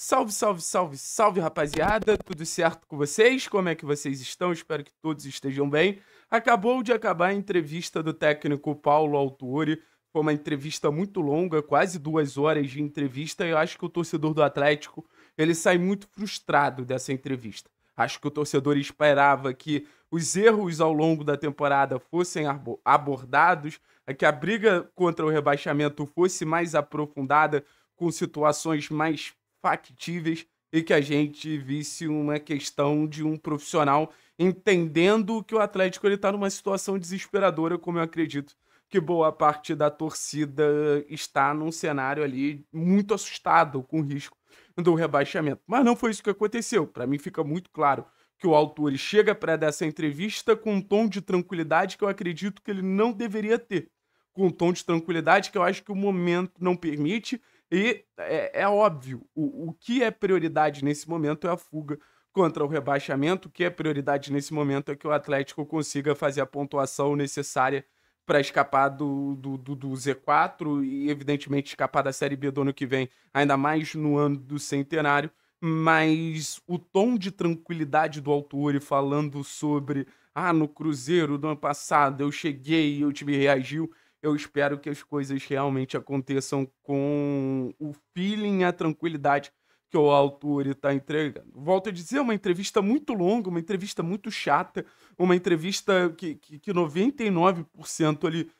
Salve, salve, salve, salve, rapaziada! Tudo certo com vocês? Como é que vocês estão? Espero que todos estejam bem. Acabou de acabar a entrevista do técnico Paulo Autori. Foi uma entrevista muito longa, quase duas horas de entrevista. eu acho que o torcedor do Atlético ele sai muito frustrado dessa entrevista. Acho que o torcedor esperava que os erros ao longo da temporada fossem abordados, que a briga contra o rebaixamento fosse mais aprofundada, com situações mais factíveis e que a gente visse uma questão de um profissional entendendo que o Atlético ele está numa situação desesperadora, como eu acredito que boa parte da torcida está num cenário ali muito assustado com o risco do rebaixamento. Mas não foi isso que aconteceu. Para mim fica muito claro que o autor chega para dessa entrevista com um tom de tranquilidade que eu acredito que ele não deveria ter. Com um tom de tranquilidade que eu acho que o momento não permite e é, é óbvio, o, o que é prioridade nesse momento é a fuga contra o rebaixamento, o que é prioridade nesse momento é que o Atlético consiga fazer a pontuação necessária para escapar do, do, do, do, Z4 e, evidentemente, escapar da Série B do ano que vem, ainda mais no ano do centenário. Mas o tom de tranquilidade do Autori falando sobre ah, no Cruzeiro do ano passado eu cheguei e o time reagiu, eu espero que as coisas realmente aconteçam com o feeling, a tranquilidade que o autor está entregando. Volto a dizer, uma entrevista muito longa, uma entrevista muito chata, uma entrevista que, que, que 99% ali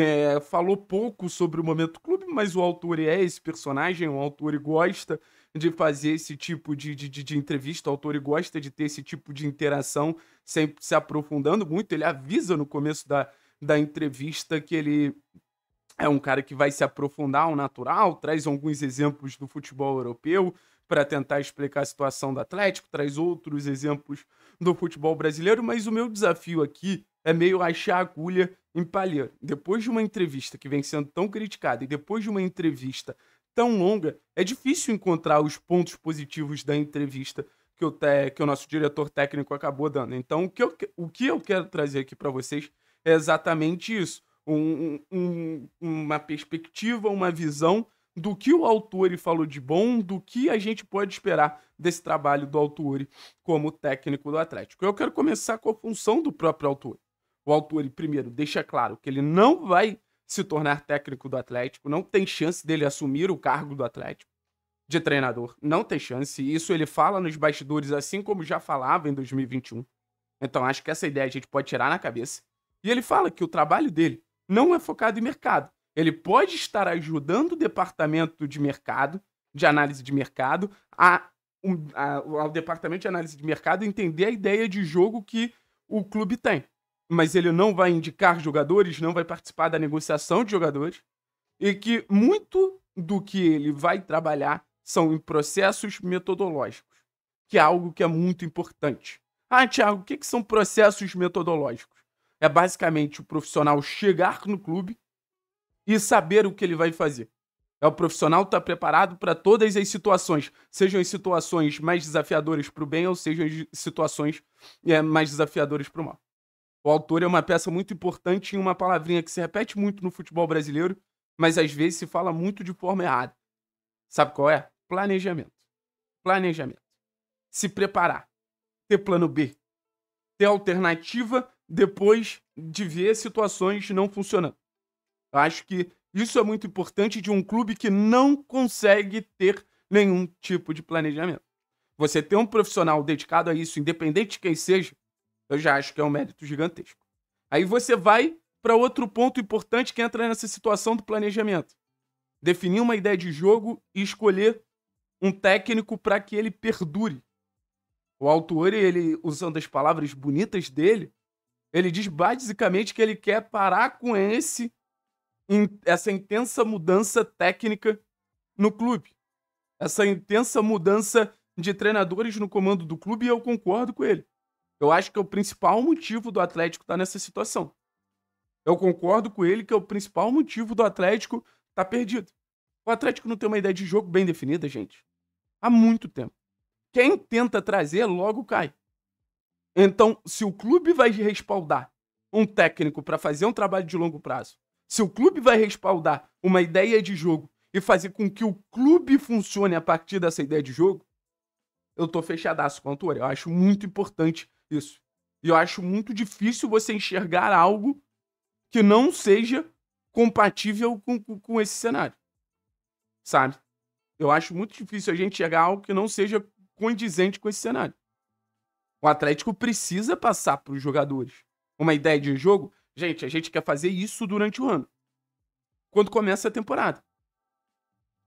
é, falou pouco sobre o momento clube, mas o autor é esse personagem, o autor gosta de fazer esse tipo de, de, de, de entrevista, o autor gosta de ter esse tipo de interação, sempre se aprofundando muito, ele avisa no começo da da entrevista que ele é um cara que vai se aprofundar ao natural, traz alguns exemplos do futebol europeu para tentar explicar a situação do Atlético, traz outros exemplos do futebol brasileiro, mas o meu desafio aqui é meio achar agulha em palheiro. Depois de uma entrevista que vem sendo tão criticada e depois de uma entrevista tão longa, é difícil encontrar os pontos positivos da entrevista que o, te, que o nosso diretor técnico acabou dando. Então, o que eu, o que eu quero trazer aqui para vocês é exatamente isso. Um, um, uma perspectiva, uma visão do que o autor falou de bom, do que a gente pode esperar desse trabalho do autor como técnico do Atlético. Eu quero começar com a função do próprio autor O autor primeiro, deixa claro que ele não vai se tornar técnico do Atlético, não tem chance dele assumir o cargo do Atlético de treinador, não tem chance. Isso ele fala nos bastidores, assim como já falava em 2021. Então acho que essa ideia a gente pode tirar na cabeça. E ele fala que o trabalho dele não é focado em mercado. Ele pode estar ajudando o departamento de mercado, de análise de mercado, a, a, ao departamento de análise de mercado entender a ideia de jogo que o clube tem. Mas ele não vai indicar jogadores, não vai participar da negociação de jogadores, e que muito do que ele vai trabalhar são em processos metodológicos, que é algo que é muito importante. Ah, Tiago, o que, que são processos metodológicos? é basicamente o profissional chegar no clube e saber o que ele vai fazer. É o profissional estar tá preparado para todas as situações, sejam as situações mais desafiadoras para o bem ou sejam as situações é, mais desafiadoras para o mal. O autor é uma peça muito importante em uma palavrinha que se repete muito no futebol brasileiro, mas às vezes se fala muito de forma errada. Sabe qual é? Planejamento. Planejamento. Se preparar. Ter plano B. Ter alternativa depois de ver situações não funcionando. Acho que isso é muito importante de um clube que não consegue ter nenhum tipo de planejamento. Você ter um profissional dedicado a isso, independente de quem seja, eu já acho que é um mérito gigantesco. Aí você vai para outro ponto importante que entra nessa situação do planejamento. Definir uma ideia de jogo e escolher um técnico para que ele perdure. O autor, ele usando as palavras bonitas dele, ele diz basicamente que ele quer parar com esse essa intensa mudança técnica no clube. Essa intensa mudança de treinadores no comando do clube e eu concordo com ele. Eu acho que é o principal motivo do Atlético estar tá nessa situação. Eu concordo com ele que é o principal motivo do Atlético estar tá perdido. O Atlético não tem uma ideia de jogo bem definida, gente. Há muito tempo. Quem tenta trazer logo cai. Então, se o clube vai respaldar um técnico para fazer um trabalho de longo prazo, se o clube vai respaldar uma ideia de jogo e fazer com que o clube funcione a partir dessa ideia de jogo, eu tô fechadaço com o Antônio. Eu acho muito importante isso. E eu acho muito difícil você enxergar algo que não seja compatível com, com, com esse cenário. Sabe? Eu acho muito difícil a gente chegar a algo que não seja condizente com esse cenário. O Atlético precisa passar para os jogadores uma ideia de jogo. Gente, a gente quer fazer isso durante o ano. Quando começa a temporada.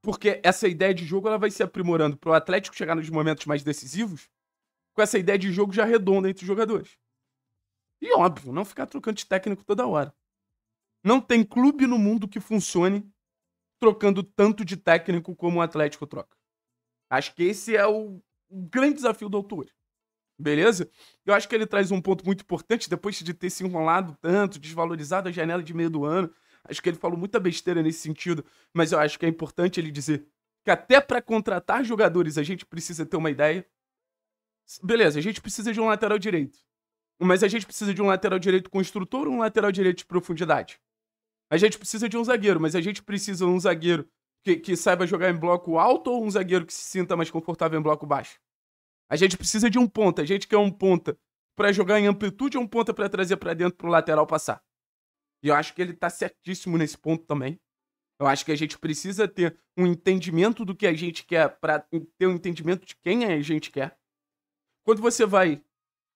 Porque essa ideia de jogo ela vai se aprimorando para o Atlético chegar nos momentos mais decisivos com essa ideia de jogo já redonda entre os jogadores. E óbvio, não ficar trocando de técnico toda hora. Não tem clube no mundo que funcione trocando tanto de técnico como o Atlético troca. Acho que esse é o grande desafio do autor. Beleza? Eu acho que ele traz um ponto muito importante, depois de ter se enrolado tanto, desvalorizado a janela de meio do ano. Acho que ele falou muita besteira nesse sentido, mas eu acho que é importante ele dizer que até para contratar jogadores a gente precisa ter uma ideia. Beleza, a gente precisa de um lateral direito. Mas a gente precisa de um lateral direito construtor ou um lateral direito de profundidade? A gente precisa de um zagueiro, mas a gente precisa de um zagueiro que, que saiba jogar em bloco alto ou um zagueiro que se sinta mais confortável em bloco baixo? A gente precisa de um ponta. A gente quer um ponta para jogar em amplitude ou um ponta para trazer para dentro pro lateral passar. E eu acho que ele tá certíssimo nesse ponto também. Eu acho que a gente precisa ter um entendimento do que a gente quer para ter um entendimento de quem a gente quer. Quando você vai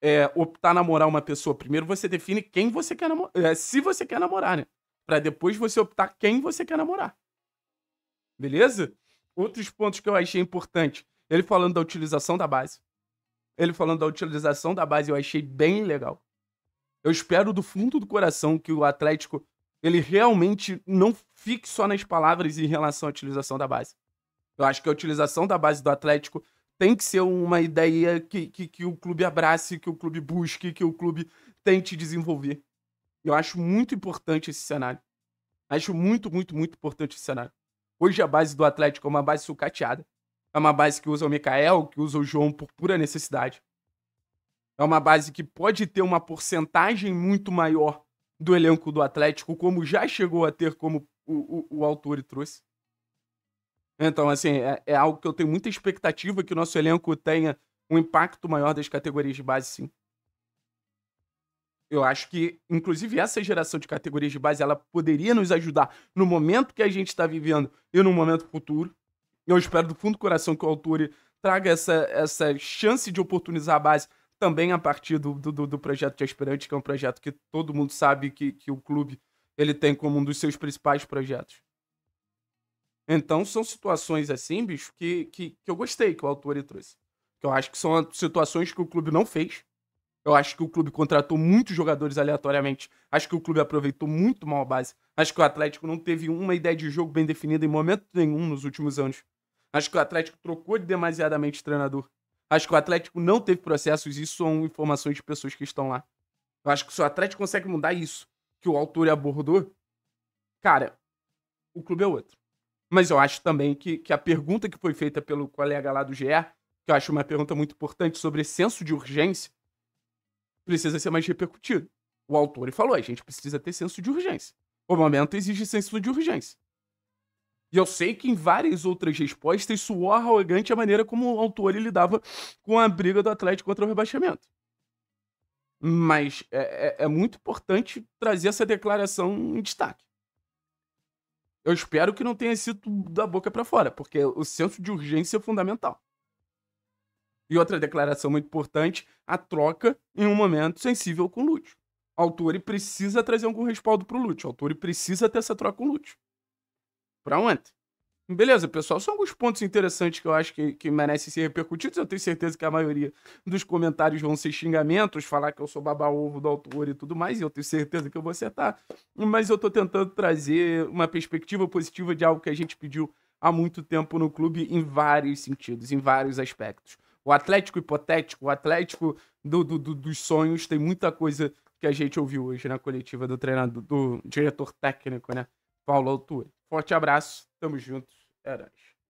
é, optar namorar uma pessoa, primeiro você define quem você quer namorar, é, se você quer namorar, né? Para depois você optar quem você quer namorar. Beleza? Outros pontos que eu achei importante. Ele falando da utilização da base. Ele falando da utilização da base, eu achei bem legal. Eu espero do fundo do coração que o Atlético ele realmente não fique só nas palavras em relação à utilização da base. Eu acho que a utilização da base do Atlético tem que ser uma ideia que, que, que o clube abrace, que o clube busque, que o clube tente desenvolver. Eu acho muito importante esse cenário. Acho muito, muito, muito importante esse cenário. Hoje a base do Atlético é uma base sucateada. É uma base que usa o Mikael, que usa o João por pura necessidade. É uma base que pode ter uma porcentagem muito maior do elenco do Atlético, como já chegou a ter, como o, o, o autor trouxe. Então, assim, é, é, algo que eu tenho muita expectativa que o nosso elenco tenha um impacto maior das categorias de base, sim. Eu acho que, inclusive, essa geração de categorias de base, ela poderia nos ajudar no momento que a gente está vivendo e no momento futuro. Eu espero do fundo do coração que o Alture traga essa, essa chance de oportunizar a base também a partir do, do, do projeto de aspirante, que é um projeto que todo mundo sabe que, que o clube ele tem como um dos seus principais projetos. Então são situações assim, bicho, que, que, que eu gostei que o Alture trouxe. Que eu acho que são situações que o clube não fez. Eu acho que o clube contratou muitos jogadores aleatoriamente. Acho que o clube aproveitou muito mal a base. Acho que o Atlético não teve uma ideia de jogo bem definida em momento nenhum nos últimos anos. Acho que o Atlético trocou demasiadamente treinador. Acho que o Atlético não teve processos, isso são informações de pessoas que estão lá. Eu acho que se o Atlético consegue mudar isso, que o autor abordou, cara, o clube é outro. Mas eu acho também que, que a pergunta que foi feita pelo colega lá do GE, que eu acho uma pergunta muito importante sobre senso de urgência, precisa ser mais repercutido. O autor falou, a gente precisa ter senso de urgência. O momento exige senso de urgência. E eu sei que em várias outras respostas soou arrogante é a maneira como o autor lidava com a briga do Atlético contra o rebaixamento. Mas é, é, é muito importante trazer essa declaração em destaque. Eu espero que não tenha sido da boca para fora, porque o senso de urgência é fundamental. E outra declaração muito importante, a troca em um momento sensível com o Lúcio. O Autori precisa trazer algum respaldo para o Lúcio. O Autori precisa ter essa troca com o Lúcio para ontem. Beleza, pessoal, são alguns pontos interessantes que eu acho que, que merecem ser repercutidos. Eu tenho certeza que a maioria dos comentários vão ser xingamentos, falar que eu sou baba-ovo do autor e tudo mais, e eu tenho certeza que eu vou acertar. Mas eu tô tentando trazer uma perspectiva positiva de algo que a gente pediu há muito tempo no clube em vários sentidos, em vários aspectos. O Atlético hipotético, o Atlético do, do, do, dos sonhos, tem muita coisa que a gente ouviu hoje na coletiva do treinador, do diretor técnico, né? Paulo Autuori. Forte abraço, tamo junto, é nóis.